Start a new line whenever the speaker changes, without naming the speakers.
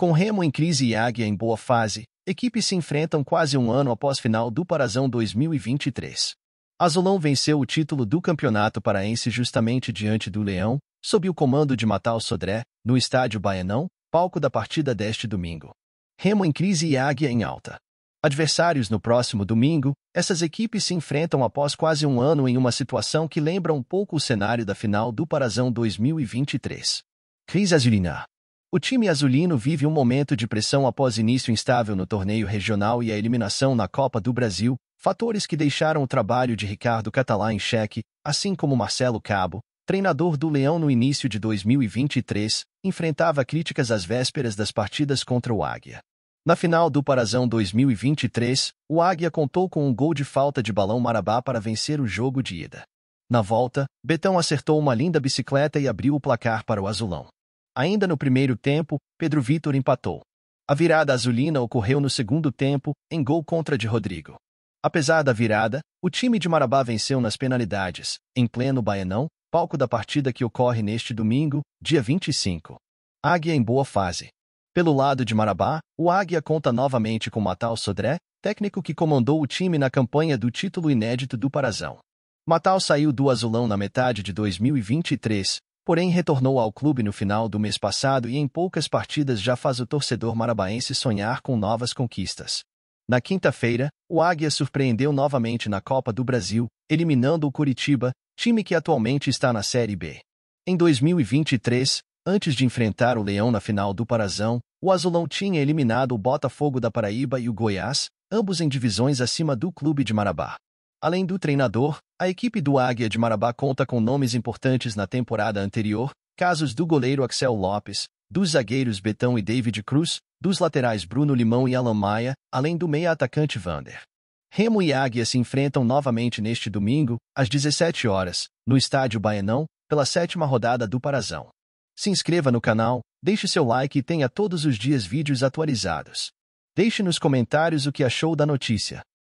Com Remo em crise e Águia em boa fase, equipes se enfrentam quase um ano após final do Parazão 2023. Azulão venceu o título do Campeonato Paraense justamente diante do Leão, sob o comando de Matal Sodré, no estádio Baianão, palco da partida deste domingo. Remo em crise e Águia em alta. Adversários no próximo domingo, essas equipes se enfrentam após quase um ano em uma situação que lembra um pouco o cenário da final do Parazão 2023. Cris Azulina o time azulino vive um momento de pressão após início instável no torneio regional e a eliminação na Copa do Brasil, fatores que deixaram o trabalho de Ricardo Catalá em xeque, assim como Marcelo Cabo, treinador do Leão no início de 2023, enfrentava críticas às vésperas das partidas contra o Águia. Na final do Parazão 2023, o Águia contou com um gol de falta de balão Marabá para vencer o jogo de ida. Na volta, Betão acertou uma linda bicicleta e abriu o placar para o Azulão. Ainda no primeiro tempo, Pedro Vitor empatou. A virada azulina ocorreu no segundo tempo, em gol contra de Rodrigo. Apesar da virada, o time de Marabá venceu nas penalidades, em pleno Baianão, palco da partida que ocorre neste domingo, dia 25. Águia em boa fase. Pelo lado de Marabá, o Águia conta novamente com Matal Sodré, técnico que comandou o time na campanha do título inédito do Parazão. Matal saiu do azulão na metade de 2023, porém retornou ao clube no final do mês passado e em poucas partidas já faz o torcedor marabaense sonhar com novas conquistas. Na quinta-feira, o Águia surpreendeu novamente na Copa do Brasil, eliminando o Curitiba, time que atualmente está na Série B. Em 2023, antes de enfrentar o Leão na final do Parazão, o Azulão tinha eliminado o Botafogo da Paraíba e o Goiás, ambos em divisões acima do clube de Marabá. Além do treinador, a equipe do Águia de Marabá conta com nomes importantes na temporada anterior, casos do goleiro Axel Lopes, dos zagueiros Betão e David Cruz, dos laterais Bruno Limão e Alan Maia, além do meia-atacante Vander. Remo e Águia se enfrentam novamente neste domingo, às 17 horas, no Estádio Baianão, pela sétima rodada do Parazão. Se inscreva no canal, deixe seu like e tenha todos os dias vídeos atualizados. Deixe nos comentários o que achou da notícia.